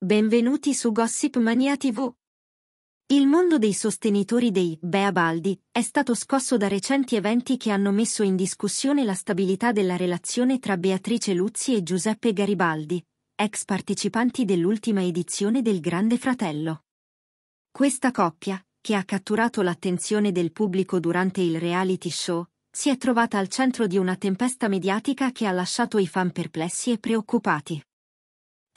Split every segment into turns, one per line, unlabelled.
Benvenuti su Gossip Mania TV. Il mondo dei sostenitori dei Beabaldi è stato scosso da recenti eventi che hanno messo in discussione la stabilità della relazione tra Beatrice Luzzi e Giuseppe Garibaldi, ex partecipanti dell'ultima edizione del Grande Fratello. Questa coppia, che ha catturato l'attenzione del pubblico durante il reality show, si è trovata al centro di una tempesta mediatica che ha lasciato i fan perplessi e preoccupati.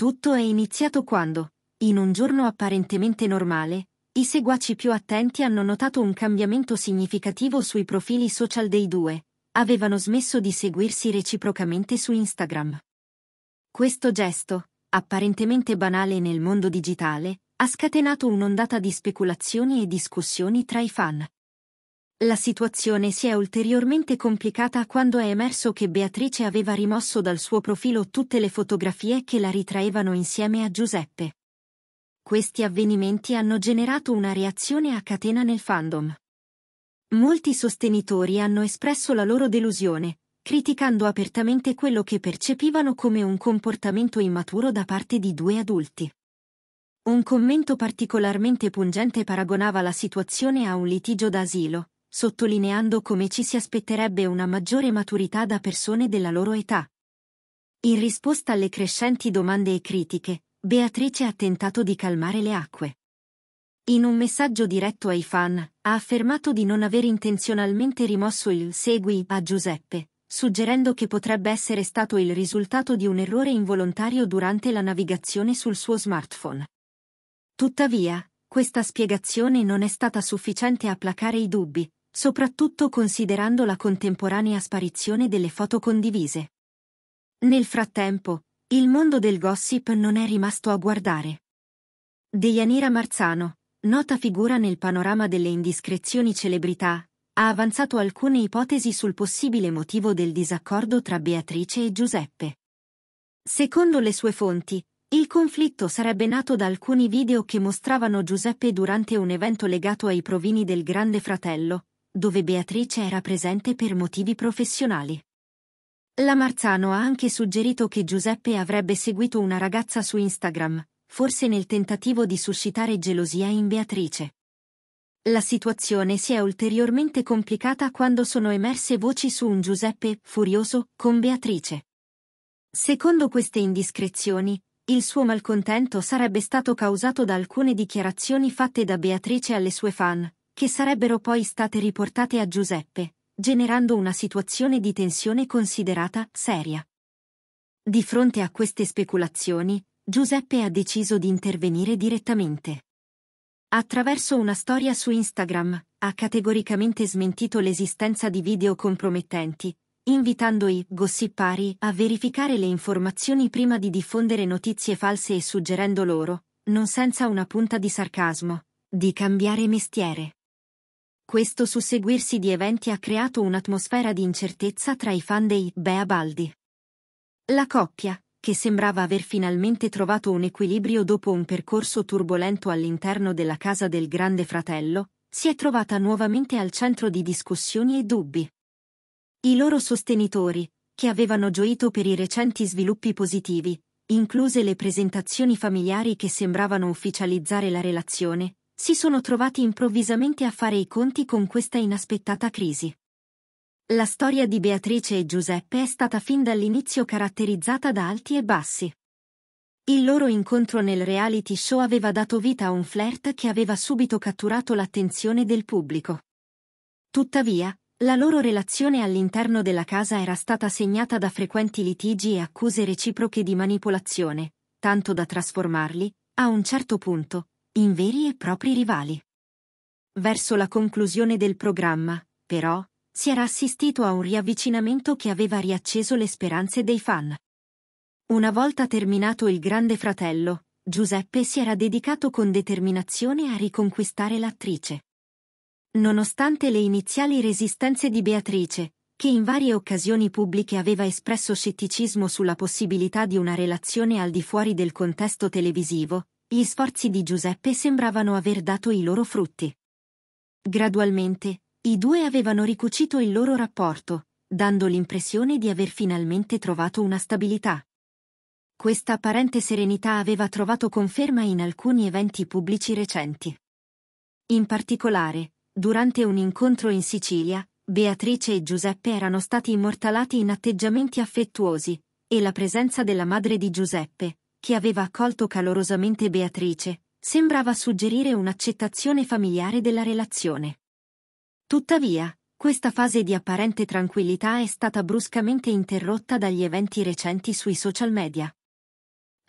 Tutto è iniziato quando, in un giorno apparentemente normale, i seguaci più attenti hanno notato un cambiamento significativo sui profili social dei due. Avevano smesso di seguirsi reciprocamente su Instagram. Questo gesto, apparentemente banale nel mondo digitale, ha scatenato un'ondata di speculazioni e discussioni tra i fan. La situazione si è ulteriormente complicata quando è emerso che Beatrice aveva rimosso dal suo profilo tutte le fotografie che la ritraevano insieme a Giuseppe. Questi avvenimenti hanno generato una reazione a catena nel fandom. Molti sostenitori hanno espresso la loro delusione, criticando apertamente quello che percepivano come un comportamento immaturo da parte di due adulti. Un commento particolarmente pungente paragonava la situazione a un litigio d'asilo, sottolineando come ci si aspetterebbe una maggiore maturità da persone della loro età. In risposta alle crescenti domande e critiche, Beatrice ha tentato di calmare le acque. In un messaggio diretto ai fan, ha affermato di non aver intenzionalmente rimosso il segui a Giuseppe, suggerendo che potrebbe essere stato il risultato di un errore involontario durante la navigazione sul suo smartphone. Tuttavia, questa spiegazione non è stata sufficiente a placare i dubbi, soprattutto considerando la contemporanea sparizione delle foto condivise. Nel frattempo, il mondo del gossip non è rimasto a guardare. Deianira Marzano, nota figura nel panorama delle indiscrezioni celebrità, ha avanzato alcune ipotesi sul possibile motivo del disaccordo tra Beatrice e Giuseppe. Secondo le sue fonti, il conflitto sarebbe nato da alcuni video che mostravano Giuseppe durante un evento legato ai provini del Grande Fratello, dove Beatrice era presente per motivi professionali. La Marzano ha anche suggerito che Giuseppe avrebbe seguito una ragazza su Instagram, forse nel tentativo di suscitare gelosia in Beatrice. La situazione si è ulteriormente complicata quando sono emerse voci su un Giuseppe furioso con Beatrice. Secondo queste indiscrezioni, il suo malcontento sarebbe stato causato da alcune dichiarazioni fatte da Beatrice alle sue fan, che sarebbero poi state riportate a Giuseppe, generando una situazione di tensione considerata seria. Di fronte a queste speculazioni, Giuseppe ha deciso di intervenire direttamente. Attraverso una storia su Instagram, ha categoricamente smentito l'esistenza di video compromettenti, invitando i gossipari a verificare le informazioni prima di diffondere notizie false e suggerendo loro, non senza una punta di sarcasmo, di cambiare mestiere. Questo susseguirsi di eventi ha creato un'atmosfera di incertezza tra i fan dei Bea Baldi. La coppia, che sembrava aver finalmente trovato un equilibrio dopo un percorso turbolento all'interno della casa del Grande Fratello, si è trovata nuovamente al centro di discussioni e dubbi. I loro sostenitori, che avevano gioito per i recenti sviluppi positivi, incluse le presentazioni familiari che sembravano ufficializzare la relazione, si sono trovati improvvisamente a fare i conti con questa inaspettata crisi. La storia di Beatrice e Giuseppe è stata fin dall'inizio caratterizzata da alti e bassi. Il loro incontro nel reality show aveva dato vita a un flirt che aveva subito catturato l'attenzione del pubblico. Tuttavia, la loro relazione all'interno della casa era stata segnata da frequenti litigi e accuse reciproche di manipolazione, tanto da trasformarli, a un certo punto, in veri e propri rivali. Verso la conclusione del programma, però, si era assistito a un riavvicinamento che aveva riacceso le speranze dei fan. Una volta terminato il Grande Fratello, Giuseppe si era dedicato con determinazione a riconquistare l'attrice. Nonostante le iniziali resistenze di Beatrice, che in varie occasioni pubbliche aveva espresso scetticismo sulla possibilità di una relazione al di fuori del contesto televisivo, gli sforzi di Giuseppe sembravano aver dato i loro frutti. Gradualmente, i due avevano ricucito il loro rapporto, dando l'impressione di aver finalmente trovato una stabilità. Questa apparente serenità aveva trovato conferma in alcuni eventi pubblici recenti. In particolare, durante un incontro in Sicilia, Beatrice e Giuseppe erano stati immortalati in atteggiamenti affettuosi, e la presenza della madre di Giuseppe, che aveva accolto calorosamente Beatrice, sembrava suggerire un'accettazione familiare della relazione. Tuttavia, questa fase di apparente tranquillità è stata bruscamente interrotta dagli eventi recenti sui social media.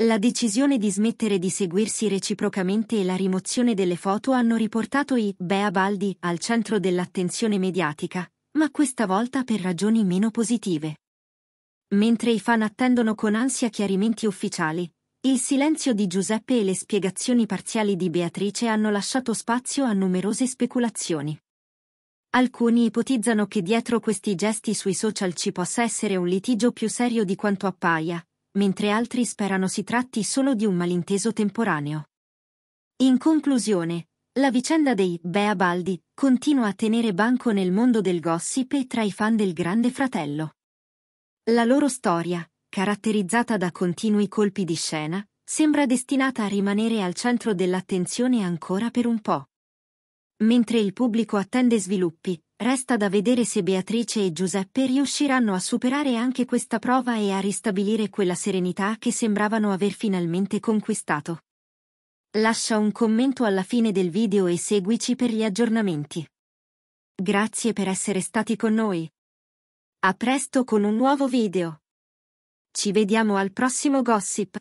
La decisione di smettere di seguirsi reciprocamente e la rimozione delle foto hanno riportato i Bea Baldi al centro dell'attenzione mediatica, ma questa volta per ragioni meno positive. Mentre i fan attendono con ansia chiarimenti ufficiali, il silenzio di Giuseppe e le spiegazioni parziali di Beatrice hanno lasciato spazio a numerose speculazioni. Alcuni ipotizzano che dietro questi gesti sui social ci possa essere un litigio più serio di quanto appaia, mentre altri sperano si tratti solo di un malinteso temporaneo. In conclusione, la vicenda dei Bea Baldi continua a tenere banco nel mondo del gossip e tra i fan del Grande Fratello. La loro storia, caratterizzata da continui colpi di scena, sembra destinata a rimanere al centro dell'attenzione ancora per un po'. Mentre il pubblico attende sviluppi, resta da vedere se Beatrice e Giuseppe riusciranno a superare anche questa prova e a ristabilire quella serenità che sembravano aver finalmente conquistato. Lascia un commento alla fine del video e seguici per gli aggiornamenti. Grazie per essere stati con noi. A presto con un nuovo video. Ci vediamo al prossimo gossip.